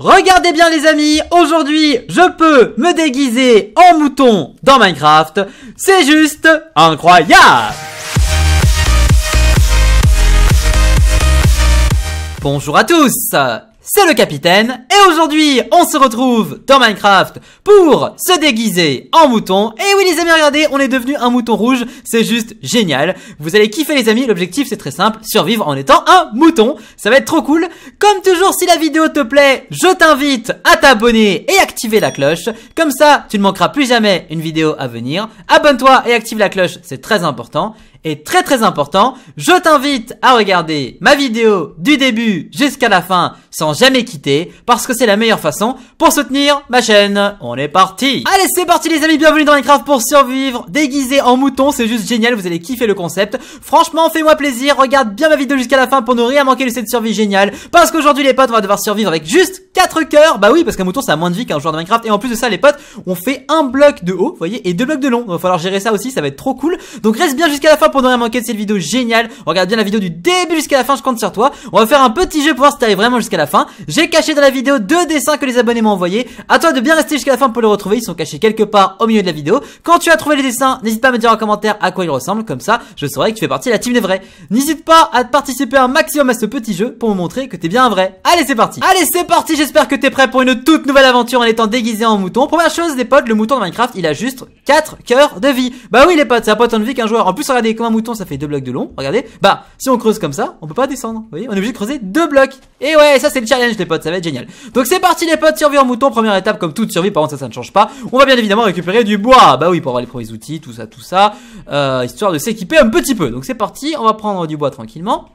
Regardez bien les amis, aujourd'hui je peux me déguiser en mouton dans Minecraft, c'est juste incroyable Bonjour à tous c'est le capitaine et aujourd'hui on se retrouve dans Minecraft pour se déguiser en mouton et oui les amis regardez on est devenu un mouton rouge c'est juste génial vous allez kiffer les amis l'objectif c'est très simple survivre en étant un mouton ça va être trop cool comme toujours si la vidéo te plaît je t'invite à t'abonner et activer la cloche comme ça tu ne manqueras plus jamais une vidéo à venir abonne-toi et active la cloche c'est très important est très très important. Je t'invite à regarder ma vidéo du début jusqu'à la fin sans jamais quitter parce que c'est la meilleure façon pour soutenir ma chaîne. On est parti Allez c'est parti les amis, bienvenue dans Minecraft pour survivre déguisé en mouton, c'est juste génial, vous allez kiffer le concept. Franchement, fais-moi plaisir, regarde bien ma vidéo jusqu'à la fin pour ne rien manquer de cette survie géniale parce qu'aujourd'hui les potes, on va devoir survivre avec juste 4 cœurs, bah oui, parce qu'un mouton ça a moins de vie qu'un joueur de Minecraft, et en plus de ça, les potes, on fait un bloc de haut, vous voyez, et deux blocs de long, va falloir gérer ça aussi, ça va être trop cool, donc reste bien jusqu'à la fin pour ne rien manquer de cette vidéo géniale, regarde bien la vidéo du début jusqu'à la fin, je compte sur toi, on va faire un petit jeu pour voir si t'arrives vraiment jusqu'à la fin, j'ai caché dans la vidéo deux dessins que les abonnés m'ont envoyés, à toi de bien rester jusqu'à la fin pour les retrouver, ils sont cachés quelque part au milieu de la vidéo, quand tu as trouvé les dessins, n'hésite pas à me dire en commentaire à quoi ils ressemblent, comme ça, je saurai que tu fais partie de la team des vrais, n'hésite pas à participer un maximum à ce petit jeu pour me montrer que t'es bien un vrai, allez c'est parti, allez c'est parti, j'espère que t'es prêt pour une toute nouvelle aventure en étant déguisé en mouton. Première chose, les potes, le mouton de Minecraft, il a juste 4 coeurs de vie. Bah oui, les potes, c'est un pas autant de vie qu'un joueur. En plus, regardez, comme un mouton, ça fait 2 blocs de long. Regardez. Bah, si on creuse comme ça, on peut pas descendre. Vous voyez, on est obligé de creuser 2 blocs. Et ouais, ça c'est le challenge, les potes, ça va être génial. Donc c'est parti, les potes, survie en mouton. Première étape, comme toute survie, par contre, ça, ça ne change pas. On va bien évidemment récupérer du bois. Bah oui, pour avoir les premiers outils, tout ça, tout ça. Euh, histoire de s'équiper un petit peu. Donc c'est parti, on va prendre du bois tranquillement.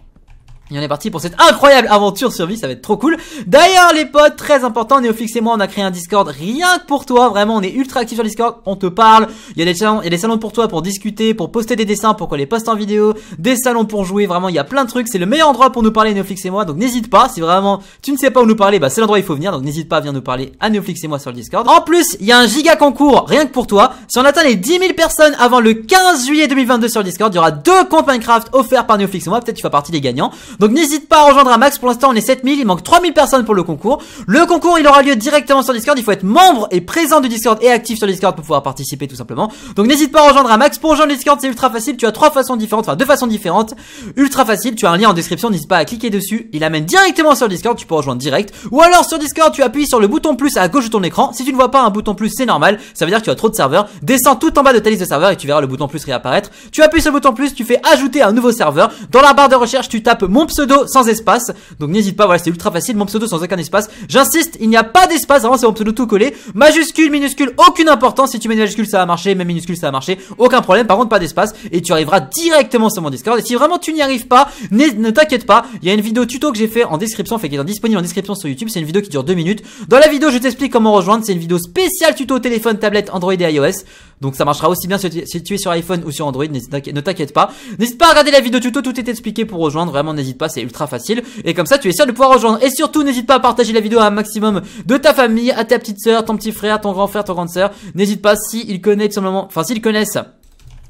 Et on est parti pour cette incroyable aventure survie, ça va être trop cool. D'ailleurs les potes, très important, Néoflix et moi on a créé un Discord rien que pour toi, vraiment on est ultra actif sur Discord, on te parle, il y, a des salons, il y a des salons pour toi pour discuter, pour poster des dessins, pour qu'on les poste en vidéo, des salons pour jouer, vraiment il y a plein de trucs, c'est le meilleur endroit pour nous parler Néoflix et moi, donc n'hésite pas, si vraiment tu ne sais pas où nous parler, bah c'est l'endroit où il faut venir, donc n'hésite pas à venir nous parler à Néoflix et moi sur le Discord. En plus, il y a un giga concours rien que pour toi, si on atteint les 10 000 personnes avant le 15 juillet 2022 sur Discord, il y aura deux comptes Minecraft offerts par Néoflix et moi, peut-être tu fais partie des gagnants. Donc n'hésite pas à rejoindre un max. Pour l'instant, on est 7000. Il manque 3000 personnes pour le concours. Le concours, il aura lieu directement sur Discord. Il faut être membre et présent du Discord et actif sur Discord pour pouvoir participer tout simplement. Donc n'hésite pas à rejoindre un max. Pour rejoindre le Discord, c'est ultra facile. Tu as trois façons différentes, enfin deux façons différentes. Ultra facile. Tu as un lien en description. N'hésite pas à cliquer dessus. Il amène directement sur Discord. Tu peux rejoindre direct. Ou alors sur Discord, tu appuies sur le bouton plus à gauche de ton écran. Si tu ne vois pas un bouton plus, c'est normal. Ça veut dire que tu as trop de serveurs. Descends tout en bas de ta liste de serveurs et tu verras le bouton plus réapparaître. Tu appuies sur le bouton plus, tu fais ajouter un nouveau serveur. Dans la barre de recherche, tu tapes mon pseudo sans espace. Donc n'hésite pas, voilà, c'est ultra facile, mon pseudo sans aucun espace. J'insiste, il n'y a pas d'espace, vraiment c'est mon pseudo tout collé. Majuscule, minuscule, aucune importance. Si tu mets une majuscule, ça va marcher, même minuscule, ça va marcher. Aucun problème, par contre pas d'espace. Et tu arriveras directement sur mon Discord. Et si vraiment tu n'y arrives pas, ne t'inquiète pas, il y a une vidéo tuto que j'ai fait en description, fait qui est disponible en description sur YouTube. C'est une vidéo qui dure 2 minutes. Dans la vidéo, je t'explique comment rejoindre. C'est une vidéo spéciale tuto téléphone, tablette, Android et iOS. Donc ça marchera aussi bien si tu es sur iPhone ou sur Android, ne t'inquiète pas. N'hésite pas à regarder la vidéo tuto, tout est expliqué pour rejoindre, vraiment n'hésite c'est ultra facile. Et comme ça, tu es sûr de pouvoir rejoindre. Et surtout, n'hésite pas à partager la vidéo à un maximum de ta famille, à ta petite sœur, ton petit frère, ton grand frère, ton grande soeur, N'hésite pas si ils connaissent enfin s'ils connaissent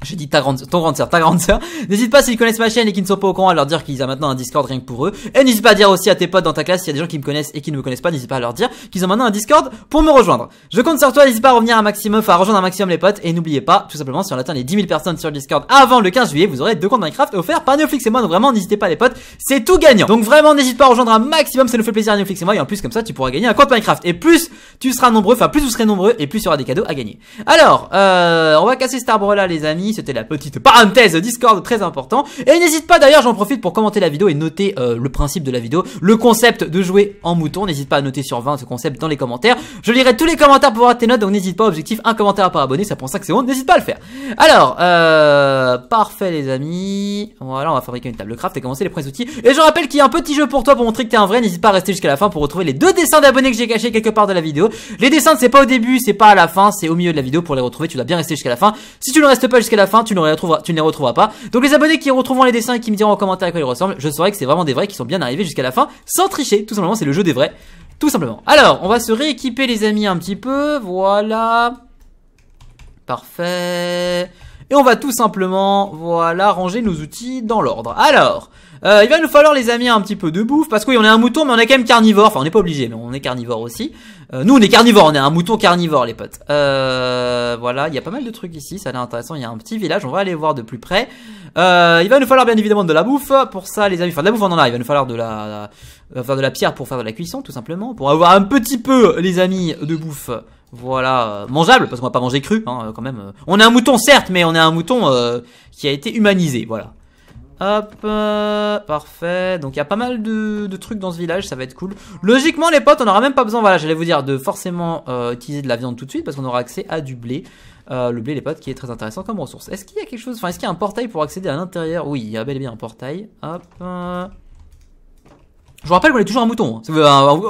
j'ai dit ta grande, ton grande sœur, ta grande sœur. N'hésite pas s'ils connaissent ma chaîne et qu'ils ne sont pas au courant à leur dire qu'ils ont maintenant un Discord rien que pour eux. Et n'hésite pas à dire aussi à tes potes dans ta classe s'il y a des gens qui me connaissent et qui ne me connaissent pas, n'hésite pas à leur dire qu'ils ont maintenant un Discord pour me rejoindre. Je compte sur toi, n'hésite pas à revenir un maximum, enfin à rejoindre un maximum les potes. Et n'oubliez pas, tout simplement, si on atteint les 10 000 personnes sur le Discord avant le 15 juillet, vous aurez deux comptes Minecraft offerts par Netflix et moi. Donc vraiment, n'hésitez pas les potes, c'est tout gagnant. Donc vraiment, n'hésite pas à rejoindre un maximum, ça nous fait plaisir à Neoflix et moi. Et en plus, comme ça, tu pourras gagner un compte Minecraft. Et plus tu seras nombreux, enfin plus vous serez nombreux et plus il y aura des cadeaux à gagner. Alors, euh, on va casser cet arbre là, les amis c'était la petite parenthèse Discord très important. Et n'hésite pas d'ailleurs, j'en profite pour commenter la vidéo et noter euh, le principe de la vidéo, le concept de jouer en mouton. N'hésite pas à noter sur 20 ce concept dans les commentaires. Je lirai tous les commentaires pour voir tes notes, donc n'hésite pas, objectif un commentaire par abonné, ça prend 5 secondes, n'hésite pas à le faire. Alors, euh, parfait les amis. Voilà, on va fabriquer une table craft et commencer les premiers outils. Et je rappelle qu'il y a un petit jeu pour toi pour montrer que t'es un vrai, n'hésite pas à rester jusqu'à la fin pour retrouver les deux dessins d'abonnés que j'ai cachés quelque part de la vidéo. Les dessins, c'est pas au début, c'est pas à la fin, c'est au milieu de la vidéo pour les retrouver, tu dois bien rester jusqu'à la fin. Si tu ne restes pas jusqu'à la fin, tu ne les retrouveras, tu ne les retrouveras pas. Donc les abonnés qui retrouveront les dessins et qui me diront en commentaire à quoi ils ressemblent, je saurai que c'est vraiment des vrais qui sont bien arrivés jusqu'à la fin, sans tricher. Tout simplement, c'est le jeu des vrais. Tout simplement. Alors, on va se rééquiper les amis un petit peu. Voilà. Parfait. Et on va tout simplement, voilà, ranger nos outils dans l'ordre. Alors, euh, il va nous falloir les amis un petit peu de bouffe parce que oui on est un mouton mais on est quand même carnivore. Enfin on n'est pas obligé mais on est carnivore aussi. Euh, nous on est carnivore, on est un mouton carnivore les potes. Euh, voilà, il y a pas mal de trucs ici, ça a l'air intéressant. Il y a un petit village, on va aller voir de plus près. il va nous falloir bien évidemment de la bouffe pour ça les amis. Enfin de la bouffe on en a, il va nous falloir de la, faire de la pierre pour faire de la cuisson tout simplement. Pour avoir un petit peu les amis de bouffe voilà, euh, mangeable, parce qu'on va pas manger cru, hein, euh, quand même. Euh. On est un mouton, certes, mais on est un mouton qui a été humanisé, voilà. Hop, parfait. Donc il y a pas mal de, trucs dans ce village, ça va être cool. Logiquement, les potes, on n'aura même pas besoin, voilà, j'allais vous dire, de forcément utiliser de la viande tout de suite, parce qu'on aura accès à du blé. le blé, les potes, qui est très intéressant comme ressource. Est-ce qu'il y a quelque chose, enfin, est-ce qu'il y a un portail pour accéder à l'intérieur Oui, il y a bel et bien un portail. Hop. Je vous rappelle qu'on est toujours un mouton. Hein.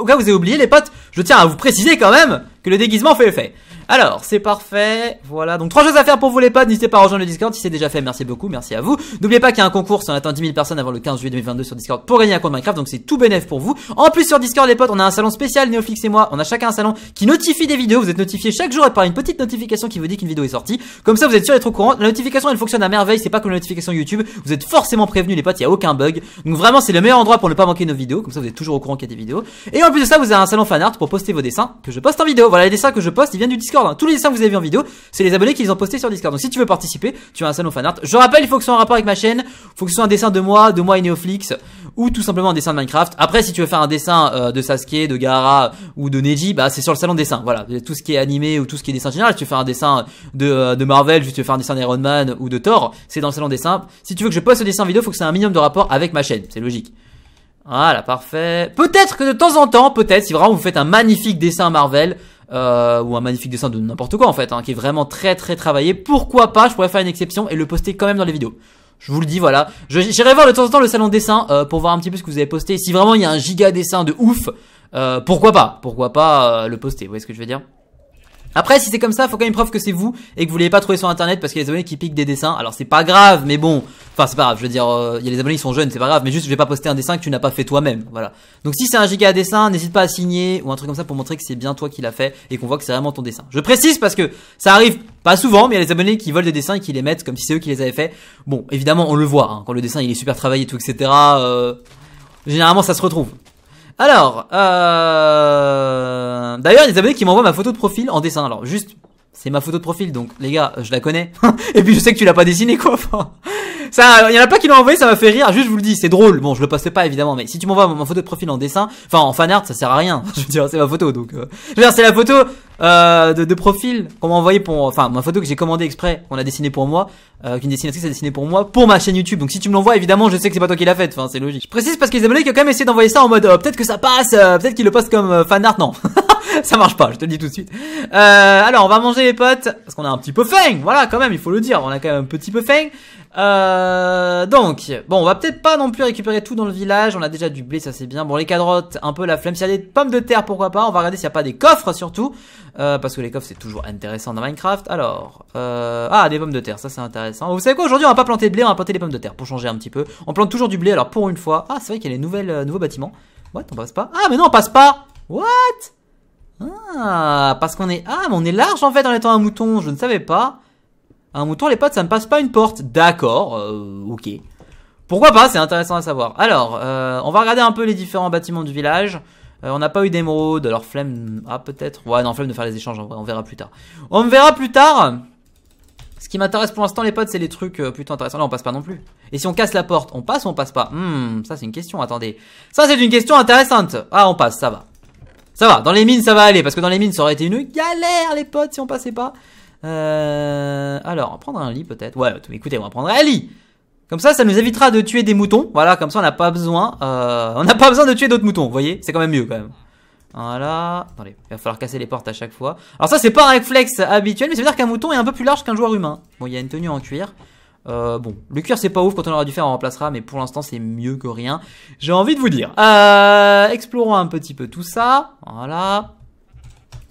cas vous avez oublié, les potes, je tiens à vous préciser quand même que le déguisement fait le fait. Alors, c'est parfait. Voilà, donc trois choses à faire pour vous les potes. N'hésitez pas à rejoindre le Discord si c'est déjà fait. Merci beaucoup, merci à vous. N'oubliez pas qu'il y a un concours on atteint 10 000 personnes avant le 15 juillet 2022 sur Discord pour gagner un compte Minecraft. Donc c'est tout bénéf pour vous. En plus sur Discord les potes, on a un salon spécial Néoflix et moi. On a chacun un salon qui notifie des vidéos. Vous êtes notifié chaque jour par une petite notification qui vous dit qu'une vidéo est sortie. Comme ça, vous êtes sûr d'être au courant. La notification, elle fonctionne à merveille. C'est pas comme la notification YouTube. Vous êtes forcément prévenu les potes. Il y a aucun bug. Donc vraiment, c'est le meilleur endroit pour ne pas manquer nos vidéos. Comme ça, vous êtes toujours au courant qu'il y a des vidéos. Et en plus de ça, vous avez un salon fan art pour poster vos dessins que je poste en vidéo voilà les dessins que je poste, ils viennent du Discord. Hein. Tous les dessins que vous avez vu en vidéo, c'est les abonnés qui les ont postés sur Discord. Donc si tu veux participer, tu as un salon fan art. Je rappelle, il faut que ce soit en rapport avec ma chaîne, Il faut que ce soit un dessin de moi, de moi et Neoflix, ou tout simplement un dessin de Minecraft. Après, si tu veux faire un dessin euh, de Sasuke, de Gaara ou de Neji, bah c'est sur le salon dessin. Voilà, tout ce qui est animé ou tout ce qui est dessin général. Si tu veux faire un dessin de, euh, de Marvel, juste tu veux faire un dessin d'Iron Man ou de Thor, c'est dans le salon dessin. Si tu veux que je poste ce dessin vidéo, il faut que c'est un minimum de rapport avec ma chaîne. C'est logique. Voilà, parfait. Peut-être que de temps en temps, peut-être, si vraiment vous faites un magnifique dessin Marvel, euh, ou un magnifique dessin de n'importe quoi en fait, hein, qui est vraiment très très travaillé, pourquoi pas, je pourrais faire une exception et le poster quand même dans les vidéos. Je vous le dis, voilà. J'irai voir de temps en temps le salon dessin euh, pour voir un petit peu ce que vous avez posté. Si vraiment il y a un giga dessin de ouf, euh, pourquoi pas Pourquoi pas le poster Vous voyez ce que je veux dire après, si c'est comme ça, faut quand même preuve que c'est vous et que vous l'avez pas trouvé sur internet parce qu'il y a des abonnés qui piquent des dessins. Alors c'est pas grave, mais bon, enfin c'est pas grave. Je veux dire, euh, il y a des abonnés qui sont jeunes, c'est pas grave. Mais juste, je vais pas poster un dessin que tu n'as pas fait toi-même, voilà. Donc si c'est un giga à dessin, n'hésite pas à signer ou un truc comme ça pour montrer que c'est bien toi qui l'a fait et qu'on voit que c'est vraiment ton dessin. Je précise parce que ça arrive pas souvent, mais il y a des abonnés qui volent des dessins et qui les mettent comme si c'est eux qui les avaient fait. Bon, évidemment, on le voit hein, quand le dessin il est super travaillé, tout etc. Euh, généralement, ça se retrouve. Alors, euh... d'ailleurs, il y a des abonnés qui m'envoient ma photo de profil en dessin. Alors, juste, c'est ma photo de profil, donc les gars, je la connais. Et puis, je sais que tu l'as pas dessinée, quoi. ça, il y en a pas qui l'ont envoyé, ça m'a fait rire. Juste, je vous le dis, c'est drôle. Bon, je le poste pas évidemment, mais si tu m'envoies ma photo de profil en dessin, enfin en fan art, ça sert à rien. je veux dire, c'est ma photo, donc. Euh... Je c'est la photo euh, de, de, profil qu'on m'a pour, enfin ma photo que j'ai commandé exprès, qu'on a dessinée pour moi, euh, qu'une dessinatrice a dessinée pour moi, pour ma chaîne YouTube. Donc si tu me l'envoies, évidemment, je sais que c'est pas toi qui l'a faite. Enfin, c'est logique. Je précise parce qu'ils les ont quand même essayé d'envoyer ça en mode, euh, peut-être que ça passe, euh, peut-être qu'ils le postent comme fan art, non. ça marche pas, je te le dis tout de suite. alors, on va manger les potes, parce qu'on a un petit peu faim, voilà, quand même, il faut le dire, on a quand même un petit peu faim. Euh, donc, bon, on va peut-être pas non plus récupérer tout dans le village. On a déjà du blé, ça c'est bien. Bon, les cadrottes, un peu la flemme. S'il y a des pommes de terre, pourquoi pas. On va regarder s'il n'y a pas des coffres surtout. Euh, parce que les coffres, c'est toujours intéressant dans Minecraft. Alors, euh, ah, des pommes de terre, ça c'est intéressant. Vous savez quoi, aujourd'hui, on va pas planter de blé, on va planter des pommes de terre pour changer un petit peu. On plante toujours du blé, alors pour une fois. Ah, c'est vrai qu'il y a les nouvelles, euh, nouveaux bâtiments. What, on passe pas Ah, mais non, on passe pas What Ah, parce qu'on est... Ah, mais on est large en fait en étant un mouton, je ne savais pas. Un mouton, les potes, ça ne passe pas une porte. D'accord, euh, ok. Pourquoi pas, c'est intéressant à savoir. Alors, euh, on va regarder un peu les différents bâtiments du village. Euh, on n'a pas eu d'émeraude, alors flemme... Ah, peut-être... Ouais, non, flemme de faire les échanges, on verra plus tard. On verra plus tard Ce qui m'intéresse pour l'instant, les potes, c'est les trucs plutôt intéressants. Là, on passe pas non plus. Et si on casse la porte, on passe ou on passe pas hmm, ça, c'est une question, attendez. Ça, c'est une question intéressante Ah, on passe, ça va. Ça va, dans les mines, ça va aller, parce que dans les mines, ça aurait été une galère, les potes, si on passait pas. Euh, alors, prendre un lit peut-être. Ouais, écoutez, on va prendre un lit. Comme ça, ça nous évitera de tuer des moutons. Voilà, comme ça, on n'a pas besoin. Euh, on n'a pas besoin de tuer d'autres moutons. Vous voyez, c'est quand même mieux quand même. Voilà. Attendez, il va falloir casser les portes à chaque fois. Alors ça, c'est pas un réflexe habituel, mais ça veut dire qu'un mouton est un peu plus large qu'un joueur humain. Bon, il y a une tenue en cuir. Euh, bon, le cuir c'est pas ouf, quand on aura du faire on remplacera, mais pour l'instant c'est mieux que rien. J'ai envie de vous dire. Euh, explorons un petit peu tout ça. Voilà.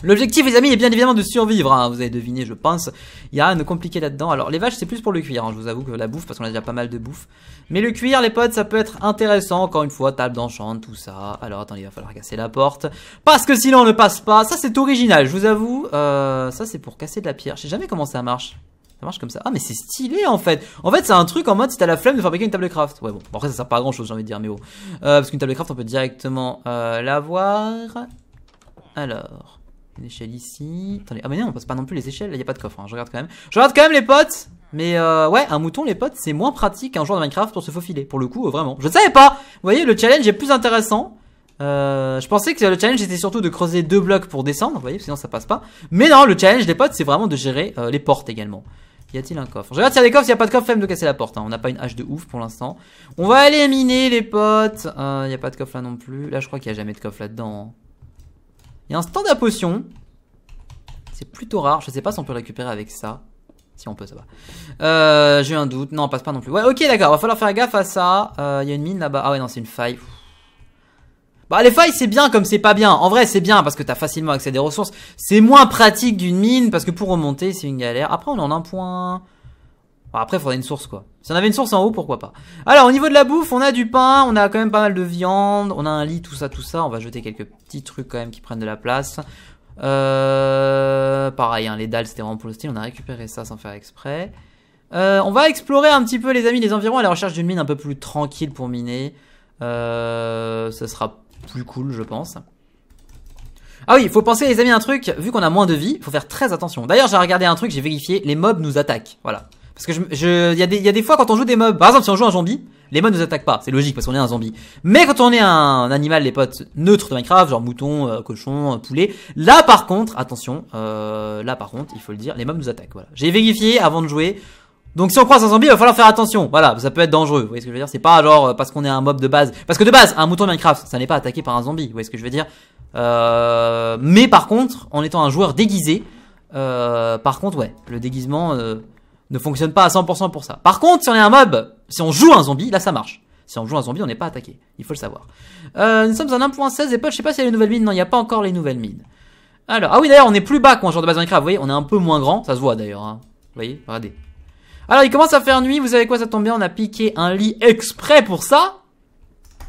L'objectif, les amis, est bien évidemment de survivre, hein. vous avez deviné, je pense. Il y a rien de compliqué là-dedans. Alors, les vaches, c'est plus pour le cuir, hein. je vous avoue que la bouffe, parce qu'on a déjà pas mal de bouffe. Mais le cuir, les potes, ça peut être intéressant, encore une fois, table d'enchant, tout ça. Alors, attendez, il va falloir casser la porte. Parce que sinon, on ne passe pas. Ça, c'est original, je vous avoue. Euh, ça, c'est pour casser de la pierre. Je sais jamais comment ça marche. Ça marche comme ça. Ah, mais c'est stylé en fait. En fait, c'est un truc en mode si t'as la flemme de fabriquer une table de craft. Ouais, bon, en après, ça sert pas à grand chose, j'ai envie de dire, mais oh. Euh, parce qu'une table de craft, on peut directement euh, l'avoir. Alors. Une échelle ici. Attendez. Ah, mais non, on passe pas non plus les échelles. Là, y a pas de coffre. Hein. Je regarde quand même. Je regarde quand même, les potes. Mais euh, ouais, un mouton, les potes, c'est moins pratique qu'un joueur de Minecraft pour se faufiler. Pour le coup, euh, vraiment. Je ne savais pas. Vous voyez, le challenge est plus intéressant. Euh, je pensais que le challenge était surtout de creuser deux blocs pour descendre, vous voyez, sinon ça passe pas. Mais non, le challenge des potes, c'est vraiment de gérer les portes également. Y a-t-il un coffre Je regarde s'il y a des coffres, s'il y a pas de coffre, même de casser la porte. Hein. On n'a pas une hache de ouf pour l'instant. On va aller miner les potes. Il n'y a pas de coffre là non plus. Là, je crois qu'il n'y a jamais de coffre là-dedans. Hein. Il y a un stand à potion. C'est plutôt rare. Je sais pas si on peut récupérer avec ça. Si on peut, ça va. Euh, J'ai un doute. Non, on passe pas non plus. Ouais, ok, d'accord. Va falloir faire gaffe à ça. Euh, il y a une mine là-bas. Ah ouais, non, c'est une faille. Bah les failles c'est bien comme c'est pas bien. En vrai c'est bien parce que t'as facilement accès à des ressources. C'est moins pratique d'une mine parce que pour remonter c'est une galère. Après on en a un point après, il faudrait une source, quoi. Si on avait une source en haut, pourquoi pas. Alors, au niveau de la bouffe, on a du pain, on a quand même pas mal de viande, on a un lit, tout ça, tout ça. On va jeter quelques petits trucs quand même qui prennent de la place. Euh, pareil, hein, les dalles, c'était vraiment pour le style. On a récupéré ça sans faire exprès. Euh, on va explorer un petit peu, les amis, les environs à la recherche d'une mine un peu plus tranquille pour miner. Euh, ce sera plus cool, je pense. Ah oui, il faut penser, les amis, un truc. Vu qu'on a moins de vie, faut faire très attention. D'ailleurs, j'ai regardé un truc, j'ai vérifié. Les mobs nous attaquent. Voilà. Parce que je, je y, a des, fois quand on joue des mobs, par exemple si on joue un zombie, les mobs nous attaquent pas, c'est logique parce qu'on est un zombie. Mais quand on est un animal, les potes, neutres de Minecraft, genre mouton, euh, cochon, euh, poulet, là par contre, attention, euh, là par contre, il faut le dire, les mobs nous attaquent, voilà. J'ai vérifié avant de jouer, donc si on croise un zombie, il va falloir faire attention. Voilà, ça peut être dangereux. Vous voyez ce que je veux dire C'est pas genre parce qu'on est un mob de base. Parce que de base, un mouton Minecraft, ça n'est pas attaqué par un zombie. Vous voyez ce que je veux dire Mais par contre, en étant un joueur déguisé, par contre, ouais, le déguisement, ne fonctionne pas à 100% pour ça. Par contre, si on est un mob, si on joue un zombie, là ça marche. Si on joue un zombie, on n'est pas attaqué. Il faut le savoir. Euh, nous sommes en 1.16 et pas, je sais pas s'il y les nouvelles mines. Non, il n'y a pas encore les nouvelles mines. Alors, ah oui, d'ailleurs, on est plus bas qu'en genre de base Minecraft. Vous voyez, on est un peu moins grand. Ça se voit d'ailleurs. Hein. Vous voyez, regardez. Alors, il commence à faire nuit. Vous savez quoi, ça tombe bien. On a piqué un lit exprès pour ça.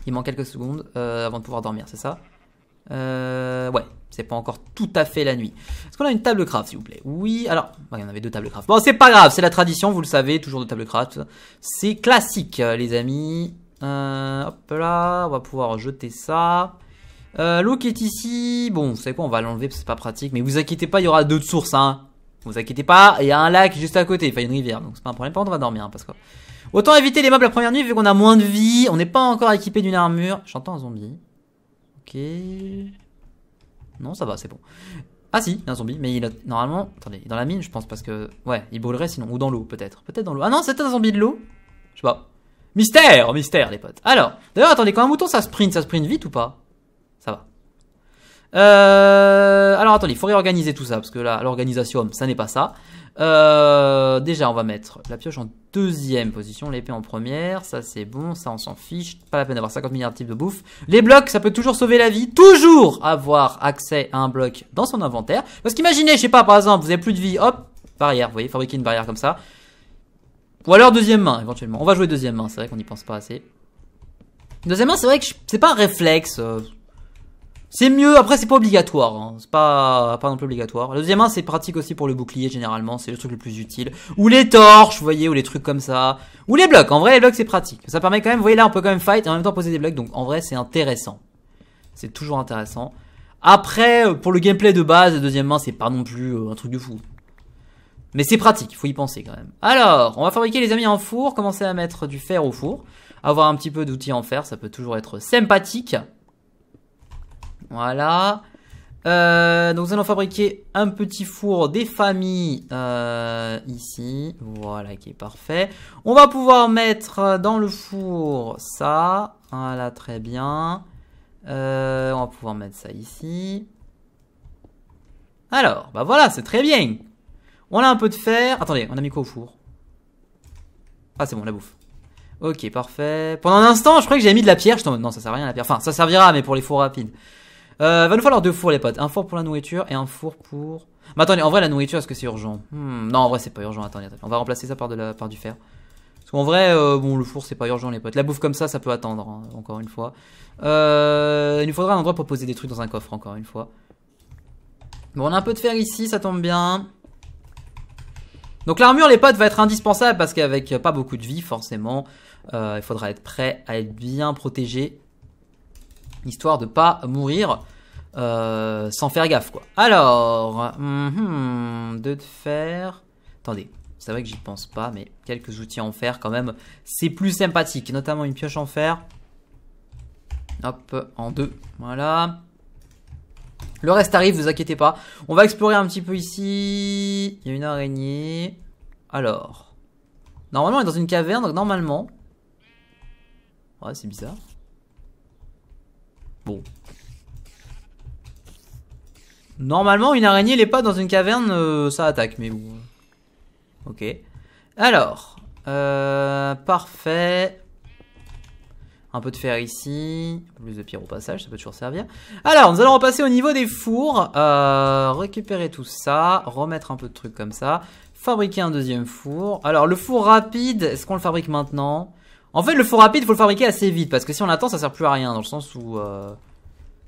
Il manque quelques secondes euh, avant de pouvoir dormir, c'est ça euh, Ouais, pas encore tout à fait la nuit. Est-ce qu'on a une table craft, s'il vous plaît Oui, alors, bah, il y en avait deux tables craft. Bon, c'est pas grave, c'est la tradition, vous le savez, toujours de table craft. C'est classique, euh, les amis. Euh, hop là, on va pouvoir jeter ça. Euh, L'eau qui est ici, bon, vous savez quoi, on va l'enlever parce que c'est pas pratique. Mais vous inquiétez pas, il y aura d'autres sources, hein. Vous inquiétez pas, il y a un lac juste à côté, enfin une rivière, donc c'est pas un problème. Par on va dormir, hein, parce que... Autant éviter les meubles la première nuit, vu qu'on a moins de vie, on n'est pas encore équipé d'une armure. J'entends un zombie. Ok... Non, ça va, c'est bon. Ah si, il y a un zombie, mais il a... normalement, attendez, dans la mine, je pense, parce que ouais, il brûlerait sinon, ou dans l'eau peut-être, peut-être dans l'eau. Ah non, c'est un zombie de l'eau. Je sais pas. Mystère, oh, mystère, les potes. Alors, d'ailleurs, attendez, quand un mouton ça sprint, ça sprint vite ou pas Ça va. Euh... Alors attendez, il faut réorganiser tout ça parce que là, l'organisation, ça n'est pas ça. Euh, déjà, on va mettre la pioche en deuxième position, l'épée en première. Ça, c'est bon. Ça, on s'en fiche. Pas la peine d'avoir 50 milliards de types de bouffe. Les blocs, ça peut toujours sauver la vie. Toujours avoir accès à un bloc dans son inventaire. Parce qu'imaginez, je sais pas, par exemple, vous avez plus de vie. Hop, barrière. Vous voyez, fabriquer une barrière comme ça. Ou alors deuxième main, éventuellement. On va jouer deuxième main. C'est vrai qu'on n'y pense pas assez. Deuxième main, c'est vrai que c'est pas un réflexe. Euh, c'est mieux, après c'est pas obligatoire, hein. c'est pas, pas non plus obligatoire. Le deuxième main hein, c'est pratique aussi pour le bouclier généralement, c'est le truc le plus utile. Ou les torches, vous voyez, ou les trucs comme ça. Ou les blocs, en vrai les blocs c'est pratique. Ça permet quand même, vous voyez là on peut quand même fight et en même temps poser des blocs, donc en vrai c'est intéressant. C'est toujours intéressant. Après, euh, pour le gameplay de base, deuxième main c'est pas non plus euh, un truc de fou. Mais c'est pratique, faut y penser quand même. Alors, on va fabriquer les amis en four, commencer à mettre du fer au four. Avoir un petit peu d'outils en fer, ça peut toujours être sympathique. Voilà. Euh, donc nous allons fabriquer un petit four des familles euh, ici, voilà qui est parfait. On va pouvoir mettre dans le four ça, voilà très bien. Euh, on va pouvoir mettre ça ici. Alors, bah voilà, c'est très bien. On a un peu de fer. Attendez, on a mis quoi au four Ah c'est bon, la bouffe. Ok, parfait. Pendant un instant, je croyais que j'avais mis de la pierre. non, ça sert à rien la pierre. Enfin, ça servira, mais pour les fours rapides. Euh, va nous falloir deux fours, les potes. Un four pour la nourriture et un four pour... Mais attendez, en vrai, la nourriture, est-ce que c'est urgent hmm, Non, en vrai, c'est pas urgent. Attendez, attendez, On va remplacer ça par, de la... par du fer. Parce qu'en vrai, euh, bon, le four, c'est pas urgent, les potes. La bouffe comme ça, ça peut attendre, hein, encore une fois. Euh, il nous faudra un endroit pour poser des trucs dans un coffre, encore une fois. Bon, on a un peu de fer ici, ça tombe bien. Donc l'armure, les potes, va être indispensable parce qu'avec pas beaucoup de vie, forcément, il faudra être prêt à être bien protégé histoire de pas mourir euh, sans faire gaffe quoi. Alors, deux mhm, de fer. Attendez, c'est vrai que j'y pense pas, mais quelques outils en fer quand même, c'est plus sympathique, notamment une pioche en fer. Hop, en deux, voilà. Le reste arrive, vous inquiétez pas. On va explorer un petit peu ici. Il y a une araignée. Alors, normalement, on est dans une caverne, donc normalement. Ouais, c'est bizarre. Bon. Normalement, une araignée, elle est pas dans une caverne, euh, ça attaque, mais bon. Ok. Alors, euh, parfait. Un peu de fer ici, plus de pierre au passage, ça peut toujours servir. Alors, nous allons repasser au niveau des fours, euh, récupérer tout ça, remettre un peu de trucs comme ça, fabriquer un deuxième four. Alors, le four rapide, est-ce qu'on le fabrique maintenant en fait, le four rapide, il faut le fabriquer assez vite, parce que si on attend, ça sert plus à rien, dans le sens où euh,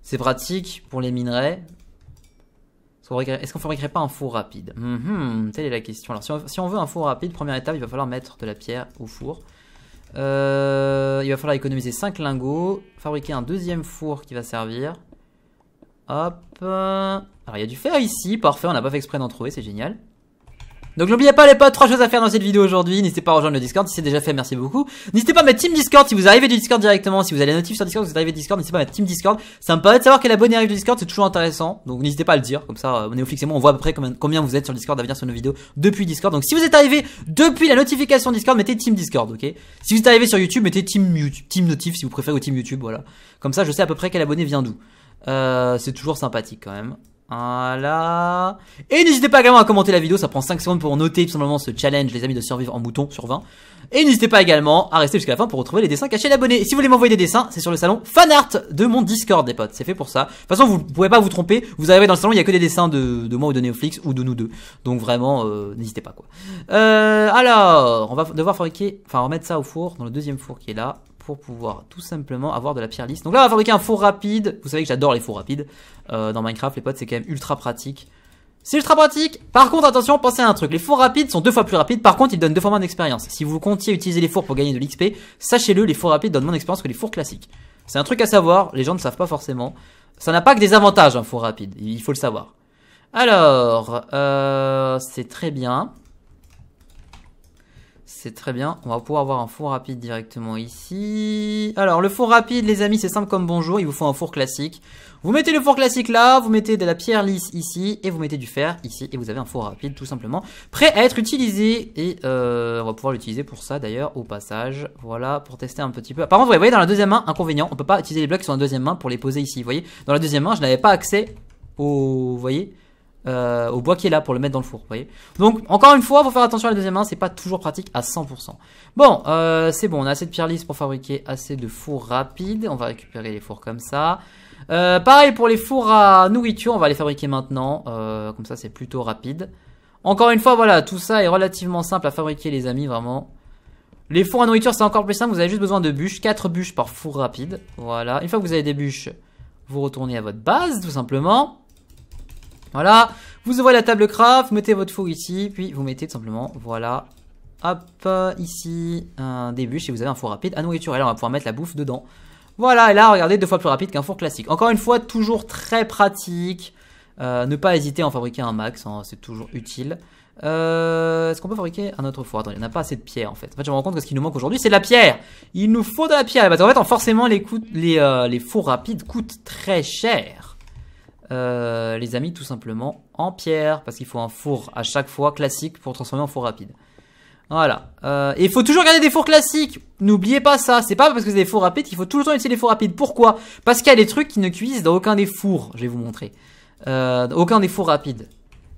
c'est pratique pour les minerais. Est-ce qu'on fabriquerait pas un four rapide mhm, Telle est la question. Alors, si on, veut un four rapide, première étape, il va falloir mettre de la pierre au four. Euh, il va falloir économiser 5 lingots, fabriquer un deuxième four qui va servir. Hop. Euh, alors, il y a du fer ici, parfait, on n'a pas fait exprès d'en trouver, c'est génial. Donc n'oubliez pas les potes, trois choses à faire dans cette vidéo aujourd'hui. N'hésitez pas à rejoindre le Discord si c'est déjà fait, merci beaucoup. N'hésitez pas à mettre Team Discord si vous arrivez du Discord directement, si vous avez la notif sur Discord, si vous arrivez du Discord, n'hésitez pas à mettre Team Discord. Ça me permet de savoir quel abonné arrive du Discord, c'est toujours intéressant. Donc n'hésitez pas à le dire, comme ça on est au on voit à peu près combien, vous êtes sur Discord à venir sur nos vidéos depuis Discord. Donc si vous êtes arrivé depuis la notification Discord, mettez Team Discord, ok Si vous êtes arrivé sur YouTube, mettez Team Team Notif si vous préférez au Team YouTube, voilà. Comme ça je sais à peu près quel abonné vient d'où. Euh, c'est toujours sympathique quand même. Voilà. Et n'hésitez pas également à commenter la vidéo, ça prend 5 secondes pour noter tout simplement ce challenge, les amis, de survivre en mouton sur 20. Et n'hésitez pas également à rester jusqu'à la fin pour retrouver les dessins cachés d'abonnés. si vous voulez m'envoyer des dessins, c'est sur le salon fanart de mon Discord, des potes. C'est fait pour ça. De toute façon, vous pouvez pas vous tromper. Vous arrivez dans le salon, il y a que des dessins de, de moi ou de Neoflix ou de nous deux. Donc vraiment, euh, n'hésitez pas quoi. Euh, alors, on va devoir fabriquer, enfin remettre ça au four, dans le deuxième four qui est là pour pouvoir tout simplement avoir de la pierre lisse. Donc là, on va fabriquer un four rapide. Vous savez que j'adore les fours rapides euh, dans Minecraft, les potes, c'est quand même ultra pratique. C'est ultra pratique. Par contre, attention, pensez à un truc. Les fours rapides sont deux fois plus rapides. Par contre, ils donnent deux fois moins d'expérience. Si vous comptiez utiliser les fours pour gagner de l'XP, sachez-le, les fours rapides donnent moins d'expérience que les fours classiques. C'est un truc à savoir. Les gens ne savent pas forcément. Ça n'a pas que des avantages, un four rapide. Il faut le savoir. Alors, euh, c'est très bien. C'est très bien. On va pouvoir avoir un four rapide directement ici. Alors, le four rapide, les amis, c'est simple comme bonjour. Il vous faut un four classique. Vous mettez le four classique là, vous mettez de la pierre lisse ici, et vous mettez du fer ici, et vous avez un four rapide, tout simplement. Prêt à être utilisé, et euh, on va pouvoir l'utiliser pour ça, d'ailleurs, au passage. Voilà, pour tester un petit peu. Par contre, vous voyez, dans la deuxième main, inconvénient, on peut pas utiliser les blocs qui sont en deuxième main pour les poser ici. Vous voyez, dans la deuxième main, je n'avais pas accès au... Vous voyez euh, au bois qui est là pour le mettre dans le four, vous voyez. Donc encore une fois, faut faire attention à la deuxième main, c'est pas toujours pratique à 100%. Bon, euh, c'est bon, on a assez de pierres lisses pour fabriquer assez de fours rapides. On va récupérer les fours comme ça. Euh, pareil pour les fours à nourriture, on va les fabriquer maintenant, comme ça c'est plutôt rapide. Encore une fois, voilà, tout ça est relativement simple à fabriquer les amis, vraiment. Les fours à nourriture c'est encore plus simple, vous avez juste besoin de bûches, 4 bûches par four rapide. Voilà, une fois que vous avez des bûches, vous retournez à votre base tout simplement. Voilà, vous ouvrez la table craft, mettez votre four ici, puis vous mettez tout simplement, voilà, hop, ici, un début, et vous avez un four rapide à nourriture. Et on va pouvoir mettre la bouffe dedans. Voilà, et là, regardez, deux fois plus rapide qu'un four classique. Encore une fois, toujours très pratique. Euh, ne pas hésiter à en fabriquer un max, hein, c'est toujours utile. Euh, est-ce qu'on peut fabriquer un autre four Attends, il n'y en a pas assez de pierre en fait. En fait, je me rends compte que ce qui nous manque aujourd'hui, c'est de la pierre. Il nous faut de la pierre. Parce bah, en fait, forcément, les, euh, les fours rapides coûtent très cher. Euh, les amis, tout simplement en pierre, parce qu'il faut un four à chaque fois classique pour transformer en four rapide. Voilà. Euh, et il faut toujours garder des fours classiques. N'oubliez pas ça. C'est pas parce que c'est des fours rapides qu'il faut toujours utiliser des fours rapides. Pourquoi Parce qu'il y a des trucs qui ne cuisent dans aucun des fours. Je vais vous montrer. Euh, aucun des fours rapides.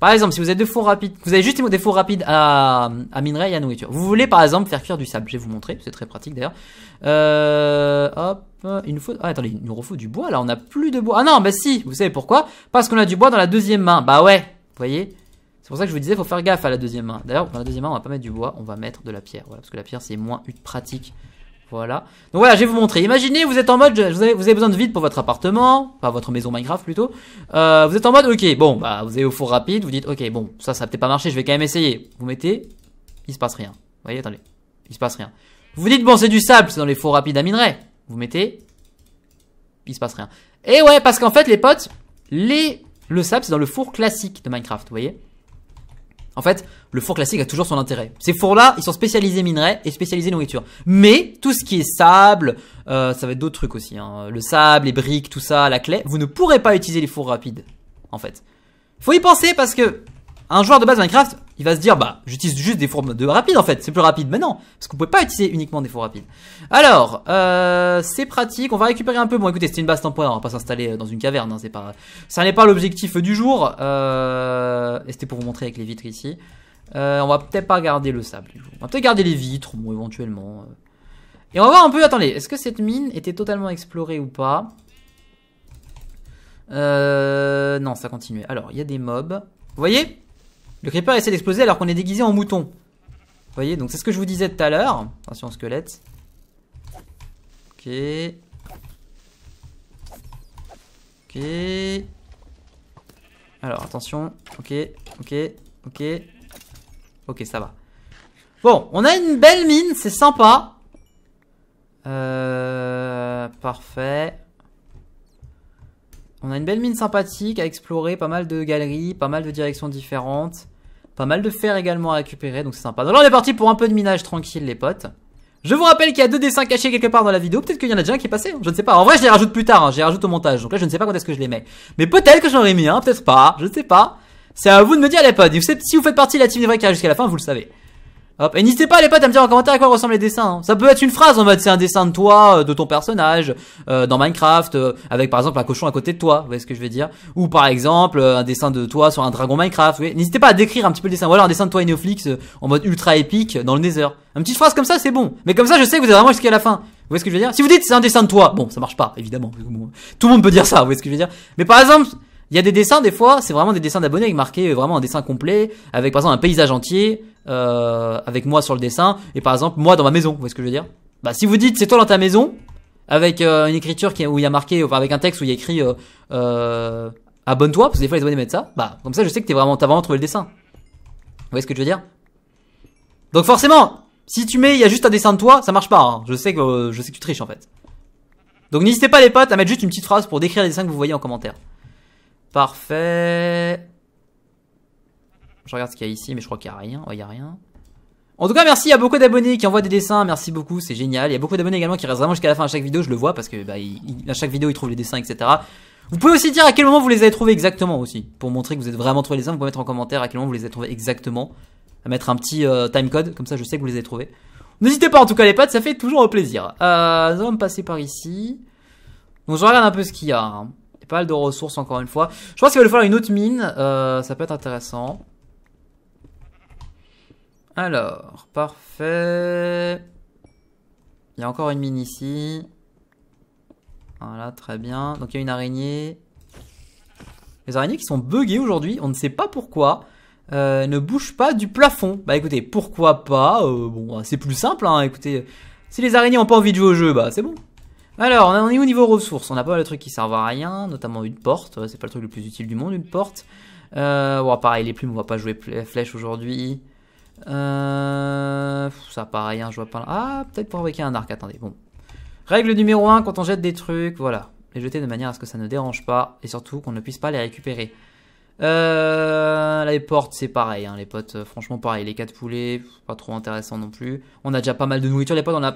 Par exemple, si vous avez deux fours rapides, vous avez juste des fours rapides à, à minerai et à nourriture. Vous voulez par exemple faire cuire du sable, je vais vous montrer, c'est très pratique d'ailleurs. Euh, hop, il nous faut... Ah attendez, il nous refaut du bois là, on n'a plus de bois. Ah non, bah si, vous savez pourquoi Parce qu'on a du bois dans la deuxième main. Bah ouais, vous voyez c'est pour ça que je vous disais, il faut faire gaffe à la deuxième main. D'ailleurs, dans la deuxième main, on va pas mettre du bois, on va mettre de la pierre. Voilà, parce que la pierre, c'est moins pratique voilà. Donc voilà, je vais vous montrer. Imaginez, vous êtes en mode, vous avez, besoin de vide pour votre appartement, pas votre maison Minecraft plutôt. Euh, vous êtes en mode, ok, bon, bah vous allez au four rapide, vous dites, ok, bon, ça, ça peut-être pas marcher je vais quand même essayer. Vous mettez, il se passe rien. Vous voyez, attendez, il se passe rien. Vous dites, bon, c'est du sable, c'est dans les fours rapides à minerai. Vous mettez, il se passe rien. Et ouais, parce qu'en fait, les potes, les, le sable, c'est dans le four classique de Minecraft, vous voyez. En fait, le four classique a toujours son intérêt. Ces fours-là, ils sont spécialisés minerais et spécialisés nourriture. Mais tout ce qui est sable, euh, ça va être d'autres trucs aussi. Hein. Le sable, les briques, tout ça, la clé, vous ne pourrez pas utiliser les fours rapides, en fait. Faut y penser parce que un joueur de base Minecraft, il va se dire, bah, j'utilise juste des fours de rapide en fait, c'est plus rapide. Mais non, parce qu'on pouvait pas utiliser uniquement des fours rapides. Alors, euh, c'est pratique, on va récupérer un peu. Bon, écoutez, c'était une base temporaire, on va pas s'installer euh, dans une caverne, hein, c'est pas, ça n'est pas l'objectif du jour. Euh, et c'était pour vous montrer avec les vitres ici. on va peut-être pas garder le sable. On va peut-être garder les vitres, bon, éventuellement. Et on va voir un peu, attendez, est-ce que cette mine était totalement explorée ou pas non, ça continue. Alors, il y a des mobs. Vous voyez le creeper essaie d'exploser alors qu'on est déguisé en mouton. Vous voyez, donc c'est ce que je vous disais tout à l'heure. Attention, squelette. Ok. Ok. Alors, attention. Ok, ok, ok. Ok, ça va. Bon, on a une belle mine, c'est sympa. Euh, parfait. On a une belle mine sympathique à explorer, pas mal de galeries, pas mal de directions différentes. Pas mal de fer également à récupérer, donc c'est sympa. Donc là, on est parti pour un peu de minage tranquille, les potes. Je vous rappelle qu'il y a deux dessins cachés quelque part dans la vidéo. Peut-être qu'il y en a déjà un qui est passé. Hein. Je ne sais pas. En vrai, je les rajoute plus tard. Hein. Je les rajoute au montage. Donc là, je ne sais pas quand est-ce que je les mets. Mais peut-être que j'en ai mis un. Peut-être pas. Je ne sais pas. C'est à vous de me dire, les potes. Si vous faites partie de la team des vrais jusqu'à la fin, vous le savez. Hop. Et n'hésitez pas les potes à me dire en commentaire à quoi ressemblent les dessins. Hein. Ça peut être une phrase en mode c'est un dessin de toi, euh, de ton personnage, euh, dans Minecraft, euh, avec par exemple un cochon à côté de toi, vous voyez ce que je veux dire. Ou par exemple un dessin de toi sur un dragon Minecraft. N'hésitez pas à décrire un petit peu le dessin. Voilà alors un dessin de toi et Neoflix en mode ultra épique dans le Nether. Une petite phrase comme ça c'est bon. Mais comme ça je sais que vous êtes vraiment jusqu'à la fin. Vous voyez ce que je veux dire Si vous dites c'est un dessin de toi, bon ça marche pas évidemment. Tout le monde peut dire ça, vous voyez ce que je veux dire. Mais par exemple il y a des dessins des fois, c'est vraiment des dessins d'abonnés avec marqué euh, vraiment un dessin complet, avec par exemple un paysage entier, euh, avec moi sur le dessin, et par exemple moi dans ma maison, vous voyez ce que je veux dire Bah si vous dites c'est toi dans ta maison, avec euh, une écriture qui, où il y a marqué, enfin avec un texte où il y a écrit euh, abonne-toi, parce que des fois les abonnés mettent ça, bah comme ça je sais que t'es vraiment, t'as vraiment trouvé le dessin. Vous voyez ce que je veux dire Donc forcément, si tu mets, il y a juste un dessin de toi, ça marche pas, hein. je sais que je sais que tu triches en fait. Donc n'hésitez pas les potes à mettre juste une petite phrase pour décrire les dessins que vous voyez en commentaire. Parfait. Je regarde ce qu'il y a ici, mais je crois qu'il n'y a rien. il a rien. En tout cas, merci à beaucoup d'abonnés qui envoient des dessins. Merci beaucoup, c'est génial. Il y a beaucoup d'abonnés également qui restent vraiment jusqu'à la fin à chaque vidéo. Je le vois parce que bah, à chaque vidéo, ils trouvent les dessins, etc. Vous pouvez aussi dire à quel moment vous les avez trouvés exactement aussi. Pour montrer que vous êtes vraiment trouvé les dessins, vous pouvez mettre en commentaire à quel moment vous les avez trouvés exactement. À mettre un petit euh, timecode, comme ça je sais que vous les avez trouvés. N'hésitez pas en tout cas les potes, ça fait toujours plaisir. Euh, nous allons passer par ici. Donc je regarde un peu ce qu'il y a. Hein pas de ressources encore une fois. Je pense qu'il va falloir une autre mine. Euh, ça peut être intéressant. Alors, parfait. Il y a encore une mine ici. Voilà, très bien. Donc il y a une araignée. Les araignées qui sont buggées aujourd'hui, on ne sait pas pourquoi. Euh, ne bougent pas du plafond. Bah écoutez, pourquoi pas euh, Bon, bah, c'est plus simple, hein, écoutez. Si les araignées ont pas envie de jouer au jeu, bah c'est bon. Alors, on est au niveau ressources. On a pas mal de trucs qui servent à rien, notamment une porte. C'est pas le truc le plus utile du monde, une porte. Euh, pareil, les plumes, on va pas jouer flèche aujourd'hui. Euh, ça pas rien, je vois pas. Ah, peut-être pour invoquer un arc, attendez. Bon. Règle numéro 1 quand on jette des trucs, voilà. Les jeter de manière à ce que ça ne dérange pas et surtout qu'on ne puisse pas les récupérer. Euh, les portes, c'est pareil, hein, les potes. Euh, franchement, pareil. Les 4 poulets, pas trop intéressant non plus. On a déjà pas mal de nourriture. Les potes, on a.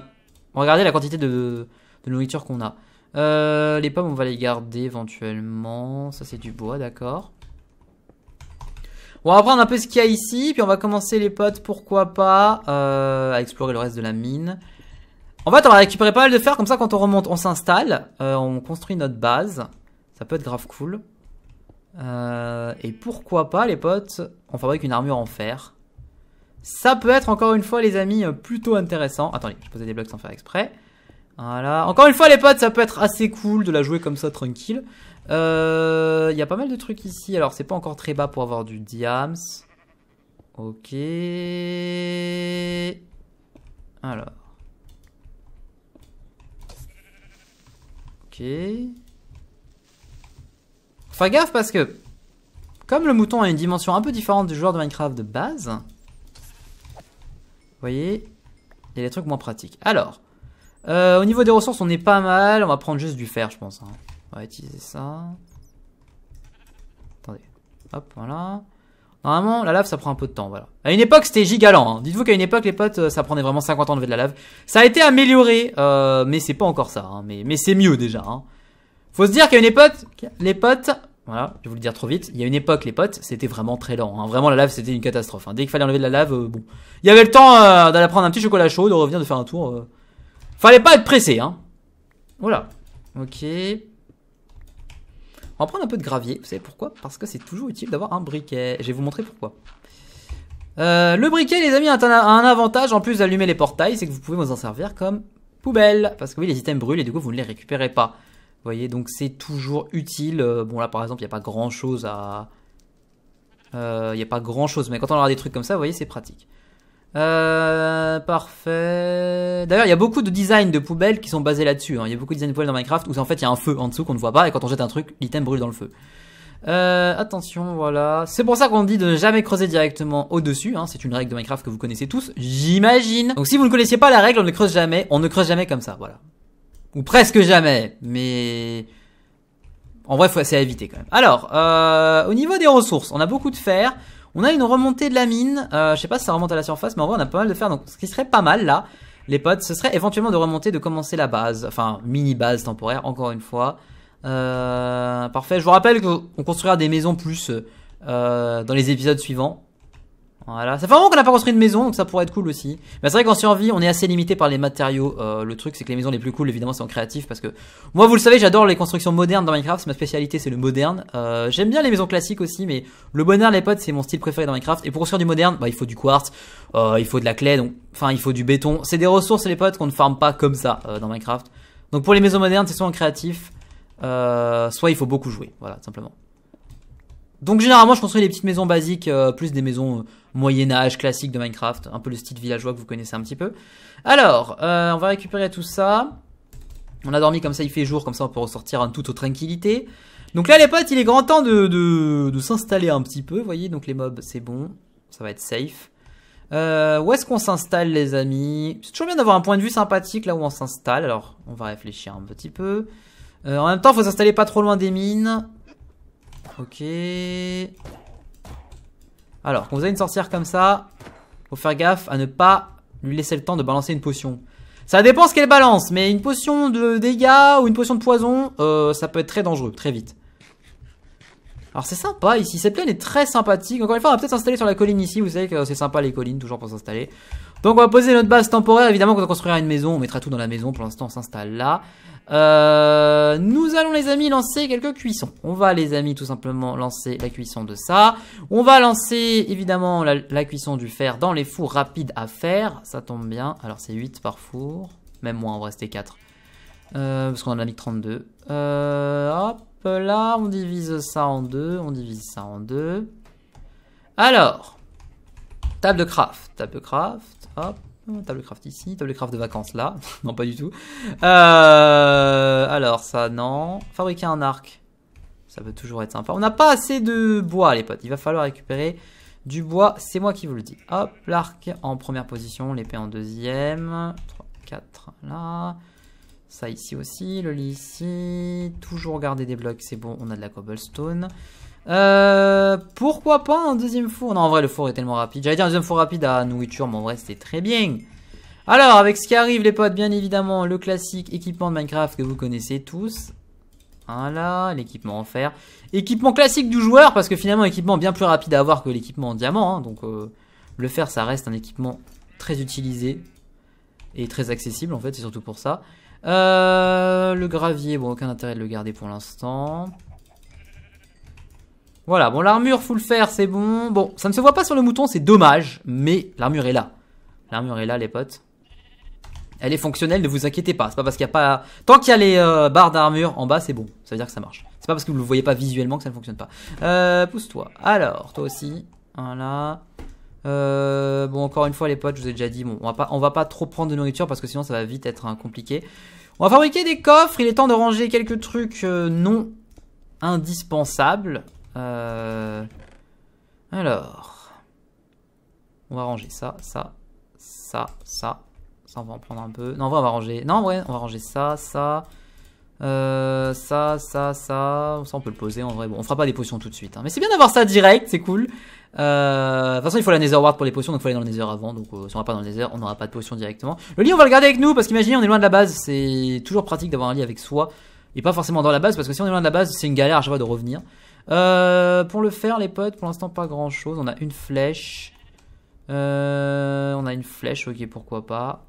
Regardez la quantité de, de nourriture qu'on a. Euh, les pommes, on va les garder éventuellement. Ça, c'est du bois, d'accord. on va prendre un peu ce qu'il y a ici, puis on va commencer les potes, pourquoi pas, euh, à explorer le reste de la mine. En fait, on va récupérer pas mal de fer, comme ça, quand on remonte, on s'installe, euh, on construit notre base. Ça peut être grave cool. et pourquoi pas, les potes, on fabrique une armure en fer. Ça peut être, encore une fois, les amis, plutôt intéressant. Attendez, je posais des blocs sans faire exprès. Voilà. Encore une fois, les potes, ça peut être assez cool de la jouer comme ça, tranquille. Il euh, y a pas mal de trucs ici. Alors, c'est pas encore très bas pour avoir du diams. Ok. Alors. Ok. faire gaffe parce que... Comme le mouton a une dimension un peu différente du joueur de Minecraft de base... Vous voyez Il y a des trucs moins pratiques. Alors... Euh, au niveau des ressources, on est pas mal. On va prendre juste du fer, je pense. Hein. On va utiliser ça. Attendez. Hop, voilà. Normalement, la lave, ça prend un peu de temps, voilà. À une époque, c'était gigalant. Hein. Dites-vous qu'à une époque, les potes, euh, ça prenait vraiment 50 ans de de la lave. Ça a été amélioré, euh, mais c'est pas encore ça. Hein. Mais, mais c'est mieux déjà. Hein. Faut se dire qu'à une époque, les potes... Voilà, je vais vous le dire trop vite. Il y a une époque, les potes, c'était vraiment très lent. Hein. Vraiment, la lave, c'était une catastrophe. Hein. Dès qu'il fallait enlever de la lave, euh, bon. Il y avait le temps euh, d'aller prendre un petit chocolat chaud, de revenir, de faire un tour... Euh. Fallait pas être pressé, hein. Voilà. Ok. On va prendre un peu de gravier. Vous savez pourquoi Parce que c'est toujours utile d'avoir un briquet. Je vais vous montrer pourquoi. Euh, le briquet, les amis, a un, avantage en plus d'allumer les portails, c'est que vous pouvez vous en servir comme poubelle. Parce que oui, les items brûlent et du coup, vous ne les récupérez pas. Vous voyez, donc c'est toujours utile. Euh, bon, là, par exemple, il n'y a pas grand-chose à... Euh, il n'y a pas grand-chose, mais quand on aura des trucs comme ça, vous voyez, c'est pratique. Euh, parfait. D'ailleurs, il y a beaucoup de designs de poubelles qui sont basés là-dessus. Hein. Il y a beaucoup de designs de poubelles dans Minecraft où en fait il y a un feu en dessous qu'on ne voit pas et quand on jette un truc, l'item brûle dans le feu. Euh, attention, voilà. C'est pour ça qu'on dit de ne jamais creuser directement au-dessus. Hein. C'est une règle de Minecraft que vous connaissez tous, j'imagine. Donc si vous ne connaissiez pas la règle, on ne creuse jamais. On ne creuse jamais comme ça, voilà. Ou presque jamais, mais... En vrai, c'est à éviter quand même. Alors, euh, au niveau des ressources, on a beaucoup de fer. On a une remontée de la mine. Euh, je sais pas si ça remonte à la surface, mais en vrai, on a pas mal de fer. Donc, ce qui serait pas mal là, les potes, ce serait éventuellement de remonter, de commencer la base. Enfin, mini base temporaire, encore une fois. Euh, parfait. Je vous rappelle qu'on construira des maisons plus euh, dans les épisodes suivants. Voilà, ça fait un qu'on n'a pas construit de maison, donc ça pourrait être cool aussi. Mais c'est vrai qu'en survie, on est assez limité par les matériaux. Euh, le truc, c'est que les maisons les plus cool, évidemment, c'est en créatif parce que moi, vous le savez, j'adore les constructions modernes dans Minecraft. Ma spécialité, c'est le moderne. Euh, j'aime bien les maisons classiques aussi, mais le bonheur les potes, c'est mon style préféré dans Minecraft. Et pour construire du moderne, bah, il faut du quartz, euh, il faut de la clé, donc enfin, il faut du béton. C'est des ressources, les potes, qu'on ne farme pas comme ça dans Minecraft. Donc pour les maisons modernes, c'est soit en créatif, soit il faut beaucoup jouer. Voilà, simplement. Donc généralement, je construis des petites maisons basiques, euh, plus des maisons euh, Moyen Âge classiques de Minecraft, un peu le style villageois que vous connaissez un petit peu. Alors, euh, on va récupérer tout ça. On a dormi comme ça, il fait jour, comme ça on peut ressortir en toute tranquillité. Donc là les potes, il est grand temps de, de, s'installer un petit peu, vous voyez, donc les mobs c'est bon, ça va être safe. où est-ce qu'on s'installe les amis C'est toujours bien d'avoir un point de vue sympathique là où on s'installe, alors on va réfléchir un petit peu. en même temps, faut s'installer pas trop loin des mines, Ok. Alors, quand vous avez une sorcière comme ça, faut faire gaffe à ne pas lui laisser le temps de balancer une potion. Ça dépend ce qu'elle balance, mais une potion de dégâts ou une potion de poison, euh, ça peut être très dangereux, très vite. Alors c'est sympa ici, cette plaine est très sympathique. Encore une fois, on va peut-être s'installer sur la colline ici, vous savez que c'est sympa les collines, toujours pour s'installer. Donc on va poser notre base temporaire. Évidemment, quand on construira une maison, on mettra tout dans la maison. Pour l'instant, on s'installe là. Euh, nous allons les amis lancer quelques cuissons. On va les amis tout simplement lancer la cuisson de ça. On va lancer évidemment la, cuisson du fer dans les fours rapides à faire. Ça tombe bien. Alors c'est 8 par four. Même moins on va rester 4. Euh, parce qu'on en a mis 32. Euh, hop là, on divise ça en deux. On divise ça en deux. Alors, table de craft. Table de craft hop, oh, table craft ici, table craft de vacances là, non pas du tout. Euh, alors ça non, fabriquer un arc, ça peut toujours être sympa. On n'a pas assez de bois les potes, il va falloir récupérer du bois, c'est moi qui vous le dis. Hop, l'arc en première position, l'épée en deuxième, 3, 4 là, ça ici aussi, le lit ici, toujours garder des blocs c'est bon, on a de la cobblestone. Euh, pourquoi pas un deuxième four Non, en vrai, le four est tellement rapide. J'allais dire un deuxième four rapide à nourriture, mais en vrai, c'était très bien. Alors, avec ce qui arrive, les potes, bien évidemment, le classique équipement de Minecraft que vous connaissez tous. Voilà, l'équipement en fer. Équipement classique du joueur, parce que finalement, équipement bien plus rapide à avoir que l'équipement en diamant. Hein. donc, euh, le fer, ça reste un équipement très utilisé et très accessible, en fait, c'est surtout pour ça. Euh, le gravier, bon, aucun intérêt de le garder pour l'instant. Voilà, bon, l'armure, faut le faire, c'est bon. Bon, ça ne se voit pas sur le mouton, c'est dommage, mais l'armure est là. L'armure est là, les potes. Elle est fonctionnelle, ne vous inquiétez pas. C'est pas parce qu'il n'y a pas... Tant qu'il y a les euh, barres d'armure en bas, c'est bon. Ça veut dire que ça marche. C'est pas parce que vous ne le voyez pas visuellement que ça ne fonctionne pas. Euh, pousse-toi. Alors, toi aussi. Voilà. Euh, bon, encore une fois, les potes, je vous ai déjà dit, bon, on va pas, on va pas trop prendre de nourriture parce que sinon ça va vite être hein, compliqué. On va fabriquer des coffres. Il est temps de ranger quelques trucs euh, non indispensables. Euh, alors. On va ranger ça, ça, ça, ça. Ça, on va en prendre un peu. Non, on va ranger. Non, vrai on va ranger ça, ça. Euh, ça, ça, ça. Ça, on peut le poser en vrai. Bon, on fera pas des potions tout de suite. Hein. Mais c'est bien d'avoir ça direct, c'est cool. Euh, de toute façon, il faut la Nether Ward pour les potions, donc il faut aller dans le Nether avant. Donc, si on va pas dans le Nether, on n'aura pas de potions directement. Le lit, on va le garder avec nous parce qu'imaginez, on est loin de la base. C'est toujours pratique d'avoir un lit avec soi et pas forcément dans la base parce que si on est loin de la base, c'est une galère à chaque fois de revenir. Euh, pour le faire, les potes, pour l'instant, pas grand chose. On a une flèche. Euh, on a une flèche, ok, pourquoi pas.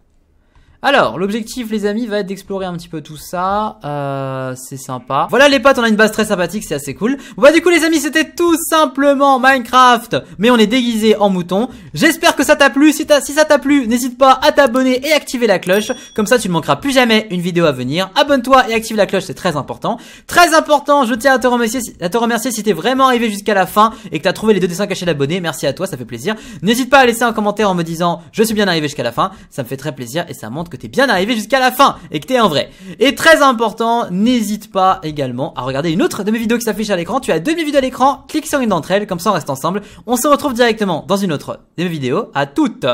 Alors, l'objectif, les amis, va être d'explorer un petit peu tout ça. Euh, c'est sympa. Voilà les potes, on a une base très sympathique, c'est assez cool. Bon, bah, du coup, les amis, c'était tout simplement Minecraft, mais on est déguisé en mouton. J'espère que ça t'a plu. Si, si ça t'a plu, n'hésite pas à t'abonner et activer la cloche. Comme ça, tu ne manqueras plus jamais une vidéo à venir. Abonne-toi et active la cloche, c'est très important. Très important, je tiens à te remercier, à te remercier si t'es vraiment arrivé jusqu'à la fin et que t'as trouvé les deux dessins cachés d'abonnés. Merci à toi, ça fait plaisir. N'hésite pas à laisser un commentaire en me disant je suis bien arrivé jusqu'à la fin. Ça me fait très plaisir et ça montre que t'es bien arrivé jusqu'à la fin et que t'es en vrai. Et très important, n'hésite pas également à regarder une autre de mes vidéos qui s'affiche à l'écran. Tu as deux mes vidéos à l'écran, clique sur une d'entre elles, comme ça on reste ensemble. On se retrouve directement dans une autre de mes vidéos. À toutes